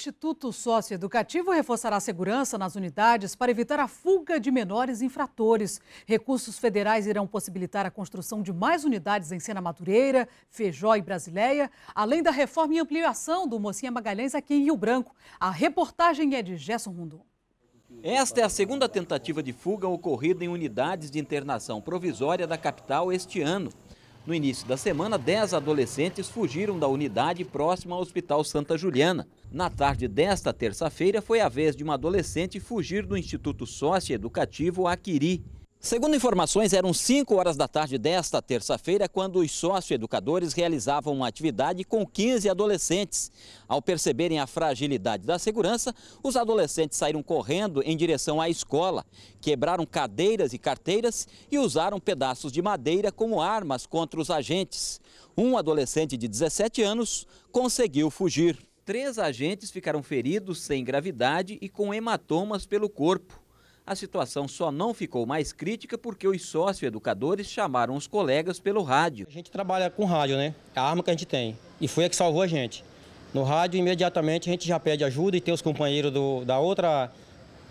Instituto Socioeducativo reforçará a segurança nas unidades para evitar a fuga de menores infratores. Recursos federais irão possibilitar a construção de mais unidades em Sena Matureira, Feijó e Brasileia, além da reforma e ampliação do Mocinha Magalhães aqui em Rio Branco. A reportagem é de Gerson Rondon. Esta é a segunda tentativa de fuga ocorrida em unidades de internação provisória da capital este ano. No início da semana, 10 adolescentes fugiram da unidade próxima ao Hospital Santa Juliana. Na tarde desta terça-feira, foi a vez de uma adolescente fugir do Instituto Socioeducativo Aquiri. Segundo informações, eram 5 horas da tarde desta terça-feira quando os sócio-educadores realizavam uma atividade com 15 adolescentes. Ao perceberem a fragilidade da segurança, os adolescentes saíram correndo em direção à escola, quebraram cadeiras e carteiras e usaram pedaços de madeira como armas contra os agentes. Um adolescente de 17 anos conseguiu fugir. Três agentes ficaram feridos sem gravidade e com hematomas pelo corpo. A situação só não ficou mais crítica porque os sócio-educadores chamaram os colegas pelo rádio. A gente trabalha com rádio, né? É a arma que a gente tem. E foi a que salvou a gente. No rádio, imediatamente, a gente já pede ajuda e tem os companheiros do, da outra,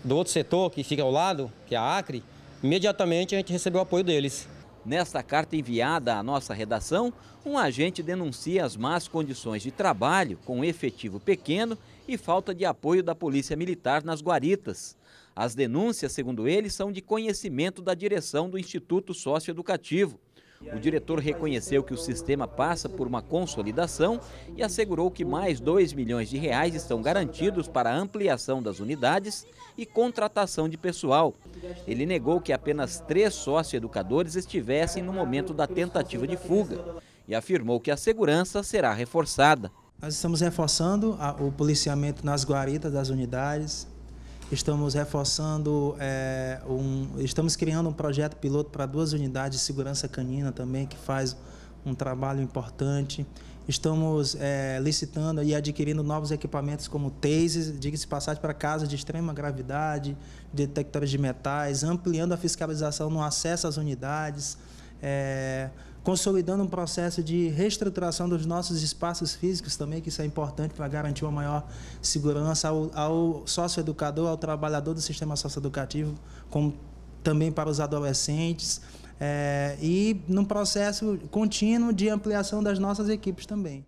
do outro setor que fica ao lado, que é a Acre, imediatamente a gente recebeu o apoio deles. Nesta carta enviada à nossa redação, um agente denuncia as más condições de trabalho, com efetivo pequeno e falta de apoio da Polícia Militar nas guaritas. As denúncias, segundo ele, são de conhecimento da direção do Instituto Socioeducativo. O diretor reconheceu que o sistema passa por uma consolidação e assegurou que mais 2 milhões de reais estão garantidos para ampliação das unidades e contratação de pessoal. Ele negou que apenas três sócio-educadores estivessem no momento da tentativa de fuga e afirmou que a segurança será reforçada. Nós estamos reforçando o policiamento nas guaritas das unidades, Estamos reforçando, é, um, estamos criando um projeto piloto para duas unidades de segurança canina também, que faz um trabalho importante. Estamos é, licitando e adquirindo novos equipamentos como tases, diga-se passagem para casos de extrema gravidade, detectores de metais, ampliando a fiscalização no acesso às unidades. É, consolidando um processo de reestruturação dos nossos espaços físicos também, que isso é importante para garantir uma maior segurança ao, ao sócio-educador, ao trabalhador do sistema socioeducativo, como também para os adolescentes, é, e num processo contínuo de ampliação das nossas equipes também.